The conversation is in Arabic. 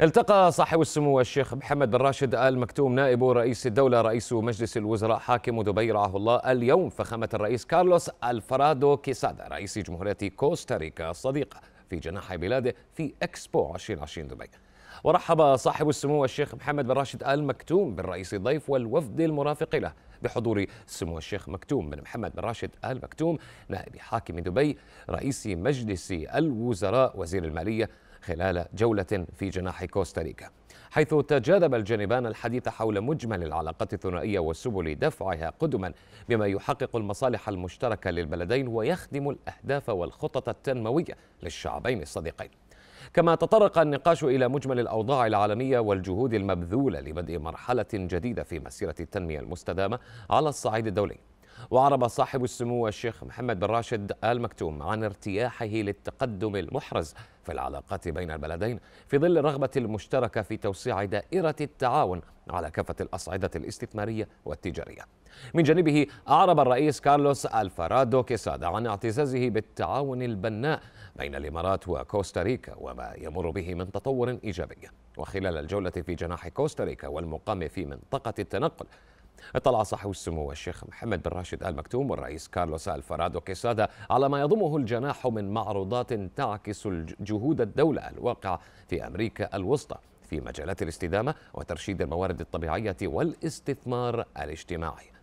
التقى صاحب السمو الشيخ محمد بن راشد ال مكتوم نائب رئيس الدوله رئيس مجلس الوزراء حاكم دبي رعاه الله اليوم فخامه الرئيس كارلوس الفرادو كيسادا رئيس جمهوريه كوستاريكا الصديقه في جناح بلاده في اكسبو 2020 دبي. ورحب صاحب السمو الشيخ محمد بن راشد ال مكتوم بالرئيس الضيف والوفد المرافق له بحضور سمو الشيخ مكتوم بن محمد بن راشد ال مكتوم نائب حاكم دبي رئيس مجلس الوزراء وزير الماليه خلال جولة في جناح كوستاريكا حيث تجاذب الجانبان الحديث حول مجمل العلاقات الثنائية وسبل دفعها قدما بما يحقق المصالح المشتركة للبلدين ويخدم الأهداف والخطط التنموية للشعبين الصديقين كما تطرق النقاش إلى مجمل الأوضاع العالمية والجهود المبذولة لبدء مرحلة جديدة في مسيرة التنمية المستدامة على الصعيد الدولي وعرب صاحب السمو الشيخ محمد بن راشد آل مكتوم عن ارتياحه للتقدم المحرز في العلاقات بين البلدين في ظل الرغبة المشتركة في توسيع دائرة التعاون على كافة الأصعدة الاستثمارية والتجارية من جانبه أعرب الرئيس كارلوس ألفارادو كيسادا عن اعتزازه بالتعاون البناء بين الإمارات وكوستاريكا وما يمر به من تطور إيجابي وخلال الجولة في جناح كوستاريكا والمقام في منطقة التنقل اطلع صاحب السمو الشيخ محمد بن راشد آل مكتوم والرئيس كارلوس الفرادو كيسادا على ما يضمه الجناح من معروضات تعكس جهود الدولة الواقعة في أمريكا الوسطى في مجالات الاستدامة وترشيد الموارد الطبيعية والاستثمار الاجتماعي